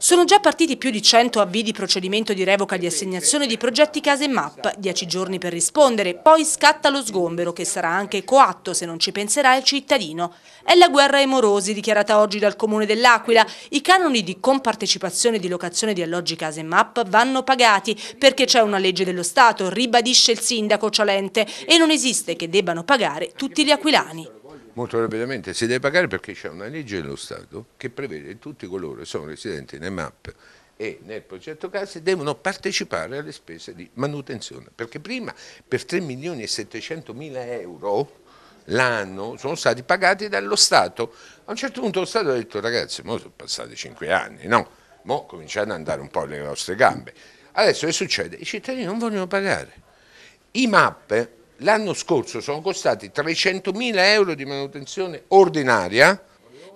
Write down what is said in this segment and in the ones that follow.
Sono già partiti più di 100 avvii di procedimento di revoca di assegnazione di progetti case e MAP, 10 giorni per rispondere, poi scatta lo sgombero che sarà anche coatto se non ci penserà il cittadino. È la guerra ai morosi dichiarata oggi dal Comune dell'Aquila. I canoni di compartecipazione di locazione di alloggi case e MAP vanno pagati perché c'è una legge dello Stato, ribadisce il sindaco Cialente, e non esiste che debbano pagare tutti gli aquilani molto rapidamente, si deve pagare perché c'è una legge dello Stato che prevede che tutti coloro che sono residenti nei MAP e nel progetto case devono partecipare alle spese di manutenzione, perché prima per 3 milioni e 700 mila euro l'anno sono stati pagati dallo Stato. A un certo punto lo Stato ha detto ragazzi, sono passati 5 anni, no? Mo cominciate ad andare un po' alle vostre gambe. Adesso che succede? I cittadini non vogliono pagare. I MAP l'anno scorso sono costati 300.000 euro di manutenzione ordinaria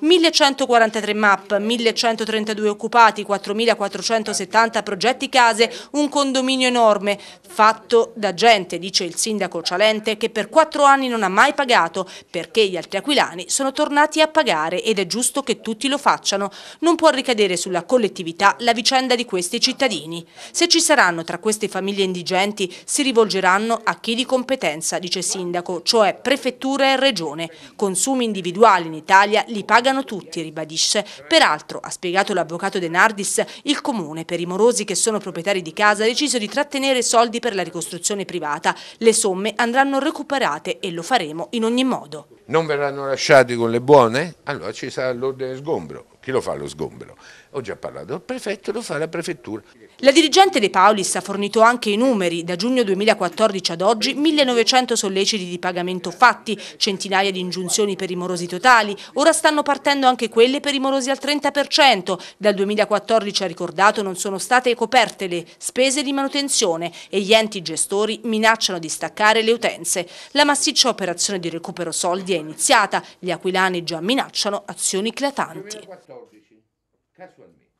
1143 MAP, 1132 occupati, 4470 progetti case, un condominio enorme, fatto da gente, dice il sindaco Cialente, che per quattro anni non ha mai pagato, perché gli altri aquilani sono tornati a pagare ed è giusto che tutti lo facciano. Non può ricadere sulla collettività la vicenda di questi cittadini. Se ci saranno tra queste famiglie indigenti, si rivolgeranno a chi di competenza, dice sindaco, cioè prefettura e regione. Consumi individuali in Italia li pagano pagano tutti, ribadisce. Peraltro, ha spiegato l'avvocato De Nardis, il comune per i morosi che sono proprietari di casa ha deciso di trattenere soldi per la ricostruzione privata. Le somme andranno recuperate e lo faremo in ogni modo. Non verranno lasciati con le buone? Allora ci sarà l'ordine sgombro. Chi lo fa lo sgombero? Ho già parlato al prefetto, lo fa la prefettura. La dirigente De Paulis ha fornito anche i numeri. Da giugno 2014 ad oggi 1900 solleciti di pagamento fatti, centinaia di ingiunzioni per i morosi totali. Ora stanno partendo anche quelle per i morosi al 30%. Dal 2014, ha ricordato, non sono state coperte le spese di manutenzione e gli enti gestori minacciano di staccare le utenze. La massiccia operazione di recupero soldi è iniziata. Gli aquilani già minacciano azioni eclatanti. out, Rishi.